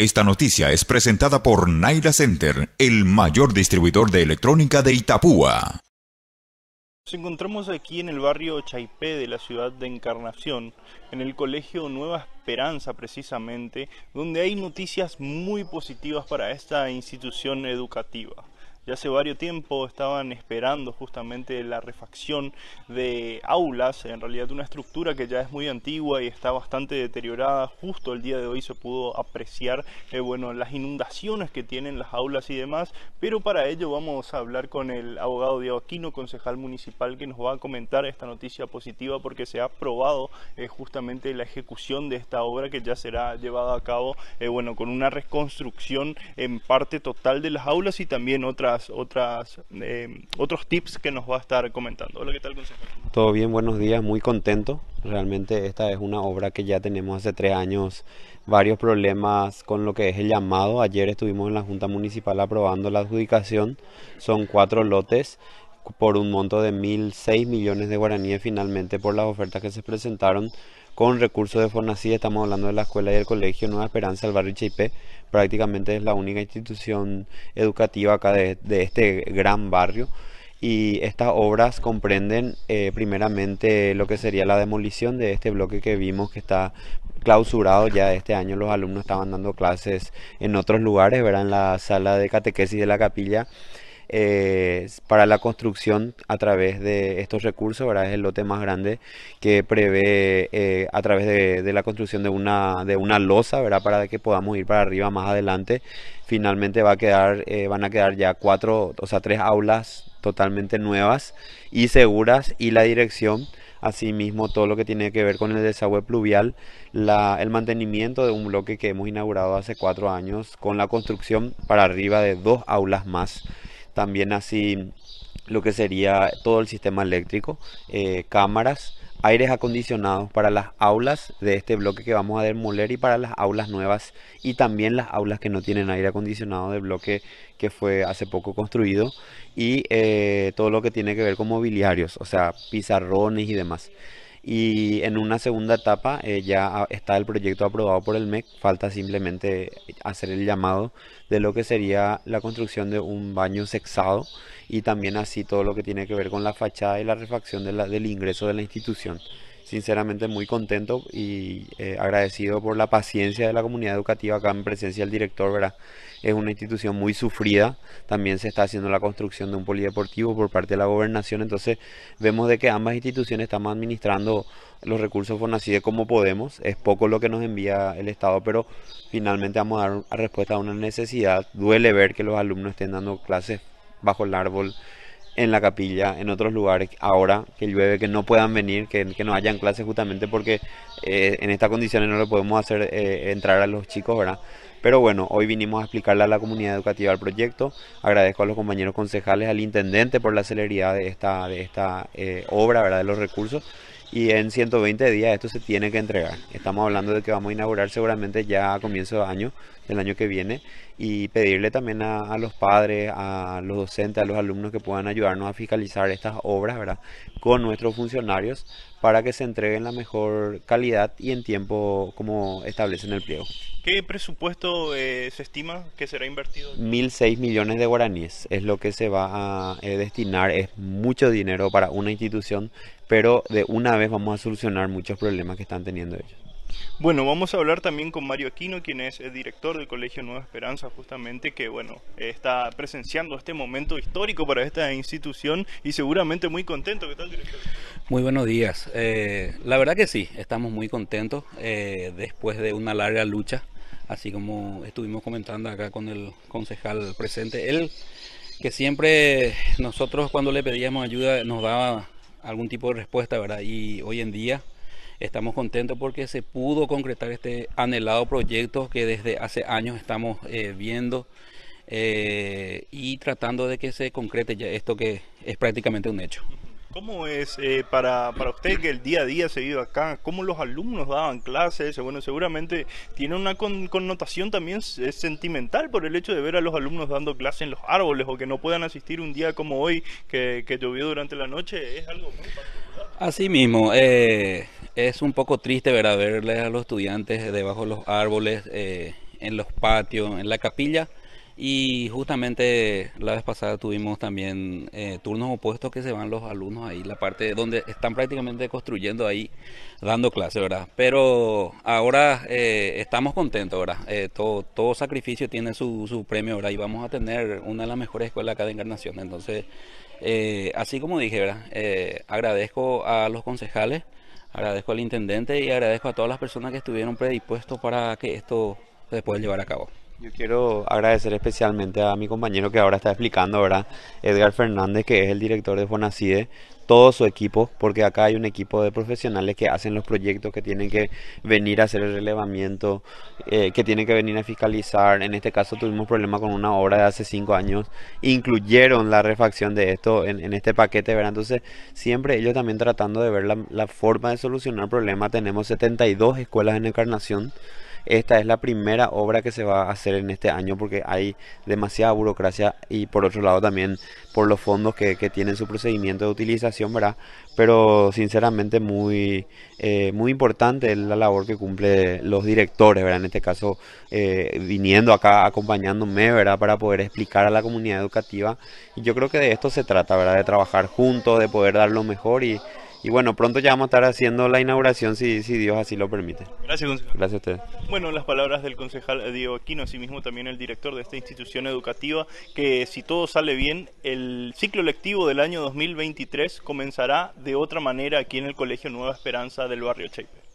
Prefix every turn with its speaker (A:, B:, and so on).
A: Esta noticia es presentada por Naira Center, el mayor distribuidor de electrónica de Itapúa.
B: Nos encontramos aquí en el barrio Chaipé de la ciudad de Encarnación, en el colegio Nueva Esperanza precisamente, donde hay noticias muy positivas para esta institución educativa. Ya hace varios tiempo estaban esperando justamente la refacción de aulas, en realidad una estructura que ya es muy antigua y está bastante deteriorada. Justo el día de hoy se pudo apreciar eh, bueno, las inundaciones que tienen las aulas y demás, pero para ello vamos a hablar con el abogado Diego Aquino, concejal municipal, que nos va a comentar esta noticia positiva porque se ha aprobado eh, justamente la ejecución de esta obra que ya será llevada a cabo eh, bueno, con una reconstrucción en parte total de las aulas y también otras otras, em, otros tips que nos va a estar comentando. Hola, ¿qué tal, consejero?
A: Todo bien, buenos días, muy contento. Realmente esta es una obra que ya tenemos hace tres años varios problemas con lo que es el llamado. Ayer estuvimos en la Junta Municipal aprobando la adjudicación. Son cuatro lotes por un monto de seis millones de guaraníes finalmente por las ofertas que se presentaron con recursos de así estamos hablando de la escuela y el colegio Nueva Esperanza, del barrio Chaipé, prácticamente es la única institución educativa acá de, este gran barrio y estas obras comprenden eh, primeramente lo que sería la demolición de este bloque que vimos que está clausurado ya este año los alumnos estaban dando clases en otros lugares, verán la sala de catequesis de la capilla eh, para la construcción a través de estos recursos, es el lote más grande que prevé eh, a través de, la construcción de una, de una losa ¿verdad? para que podamos ir para arriba más adelante. Finalmente va a quedar, eh, van a quedar ya cuatro, o tres aulas totalmente nuevas y seguras y la dirección asimismo todo lo que tiene que ver con el desagüe pluvial, el mantenimiento de un bloque que hemos inaugurado hace cuatro años con la construcción para arriba de dos aulas más también así lo que sería todo el sistema eléctrico, eh, cámaras, aires acondicionados para las aulas de este bloque que vamos a demoler y para las aulas nuevas y también las aulas que no tienen aire acondicionado de bloque que fue hace poco construido y eh, todo lo que tiene que ver con mobiliarios, o sea, pizarrones y demás y en una segunda etapa eh, ya ah, está el proyecto aprobado por el MEC, falta simplemente hacer el llamado de lo que sería la construcción de un baño sexado y también así todo lo que tiene que ver con la fachada y la refacción del ingreso de la institución sinceramente muy contento y eh, agradecido por la paciencia de la comunidad educativa acá en presencia del director, ¿verdad? Es una institución muy sufrida, también se está haciendo la construcción de un polideportivo por parte de la gobernación, entonces vemos de que ambas instituciones estamos administrando los recursos de como podemos, es poco lo que nos envía el Estado, pero finalmente vamos a dar respuesta a una necesidad, duele ver que los alumnos estén dando clases bajo el árbol en la capilla, en otros lugares, ahora que llueve, que no puedan venir, que, no hayan clases justamente porque eh, en estas condiciones no le podemos hacer eh, entrar a los chicos, ¿verdad? Pero bueno, hoy vinimos a explicarle a la comunidad educativa el proyecto. Agradezco a los compañeros concejales, al intendente por la celeridad de esta, de esta eh, obra, ¿verdad? De los recursos. Y en 120 días esto se tiene que entregar. Estamos hablando de que vamos a inaugurar seguramente ya a comienzo de año el año que viene y pedirle también a, los padres, a los docentes, a los alumnos que puedan ayudarnos a fiscalizar estas obras ¿verdad? con nuestros funcionarios para que se entreguen la mejor calidad y en tiempo como establecen el pliego.
B: ¿Qué presupuesto eh, se estima que será invertido?
A: 1.006 millones de guaraníes es lo que se va a eh, destinar, es mucho dinero para una institución, pero de una vez vamos a solucionar muchos problemas que están teniendo ellos.
B: Bueno, vamos a hablar también con Mario Aquino, quien es el director del Colegio Nueva Esperanza, justamente, que bueno, está presenciando este momento histórico para esta institución y seguramente muy contento. ¿Qué tal, director?
C: Muy buenos días. Eh, la verdad que sí, estamos muy contentos eh, después de una larga lucha, así como estuvimos comentando acá con el concejal presente. Él, que siempre nosotros cuando le pedíamos ayuda nos daba algún tipo de respuesta, ¿verdad? Y hoy en día Estamos contentos porque se pudo concretar este anhelado proyecto que desde hace años estamos eh, viendo eh, y tratando de que se concrete ya esto que es prácticamente un hecho.
B: ¿Cómo es eh, para, para usted que el día a día se vive acá? ¿Cómo los alumnos daban clases? Bueno, seguramente tiene una connotación también sentimental por el hecho de ver a los alumnos dando clases en los árboles o que no puedan asistir un día como hoy que, llovió durante la noche. Es algo muy
C: particular. Así mismo es un poco triste ver a verles a los estudiantes debajo de los árboles, eh, en los patios, en la capilla. Y justamente la vez pasada tuvimos también eh, turnos opuestos que se van los alumnos ahí, la parte donde están prácticamente construyendo ahí, dando clases. ¿verdad? Pero ahora eh, estamos contentos, ¿verdad? todo, sacrificio tiene su, premio, ¿verdad? Y vamos a tener una de las mejores escuelas acá de Encarnación. Entonces, así como dije, ¿verdad? agradezco a los concejales. Agradezco al intendente y agradezco a todas las personas que estuvieron predispuestos para que esto se pueda llevar a cabo. Yo quiero
A: agradecer especialmente a mi compañero que ahora está explicando, ¿verdad? Edgar Fernández, que es el director de Fonacide, todo su equipo, porque acá hay un equipo de profesionales que hacen los proyectos, que tienen que venir a hacer el relevamiento, eh, que tienen que venir a fiscalizar. En este caso tuvimos problemas con una obra de hace cinco años, incluyeron la refacción de esto en, este paquete, ¿verdad? Entonces, siempre ellos también tratando de ver la, la forma de solucionar problemas. Tenemos 72 escuelas en Encarnación. Esta es la primera obra que se va a hacer en este año porque hay demasiada burocracia y por otro lado también por los fondos que, tienen su procedimiento de utilización, ¿verdad? Pero sinceramente muy, eh, muy importante la labor que cumplen los directores, ¿verdad? En este caso, eh, viniendo acá, acompañándome, ¿verdad? Para poder explicar a la comunidad educativa. Y yo creo que de esto se trata, ¿verdad? De trabajar juntos, de poder dar lo mejor y y bueno, pronto ya vamos a estar haciendo la inauguración si, si Dios así lo permite. Gracias, concejal. Gracias a ustedes.
B: Bueno, las palabras del concejal Diego Aquino, asimismo también el director de esta institución educativa, que si todo sale bien, el ciclo lectivo del año 2023 comenzará de otra manera aquí en el Colegio Nueva Esperanza del barrio Chepe.